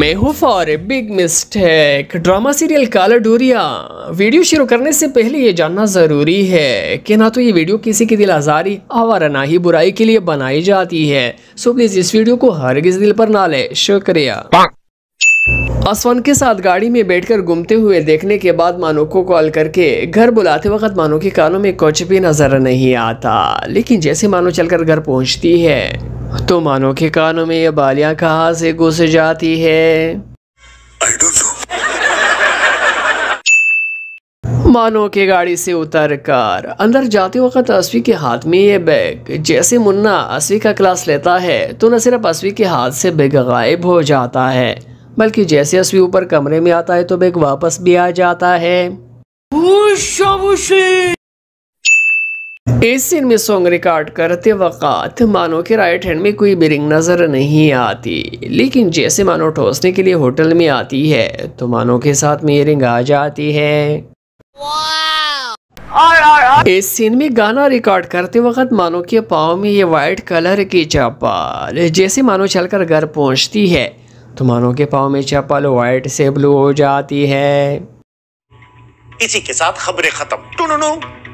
मैं हूँ for a big mistake drama serial Kala Doriya video शुरू करने से पहले ये जानना ज़रूरी है कि ना तो ये वीडियो किसी की दिल आज़ारी और ना ही बुराई के लिए बनाई जाती है सो प्लीज़ इस वीडियो को किस दिल पर ना ले शुक्रिया आसवान के साथ गाड़ी में बैठकर घूमते हुए देखने के बाद मानो को कॉल करके घर बुलाते वक्त मानो के कानों में कुछ भी नजर नहीं आता लेकिन जैसे मानो चलकर घर पहुंचती है तो मानो के कानों में ये बालियां कहाँ से घुस जाती है मानो के गाड़ी से उतर कर अंदर जाते वक्त असवी के हाथ में ये बैग जैसे मुन्ना असवी का क्लास लेता है तो न सिर्फ असवी के हाथ से बैग गायब हो जाता है बल्कि जैसे असवी ऊपर कमरे में आता है तो बैग वापस भी आ जाता है इस सीन में सॉन्ग रिकॉर्ड करते वक़्त मानो के राइट हैंड में कोई बिरिंग नज़र नहीं आती लेकिन जैसे मानो ठोसने के लिए होटल में आती है तो मानो के साथ में इयरिंग आ जाती है इस सीन में गाना रिकॉर्ड करते वक्त मानो के पाँव में ये वाइट कलर की चप्पल जैसे मानो चलकर घर पहुंचती है तो मानो के पाँव में चप्पल वाइट से ब्लू हो जाती है इसी के साथ खबरें खत्म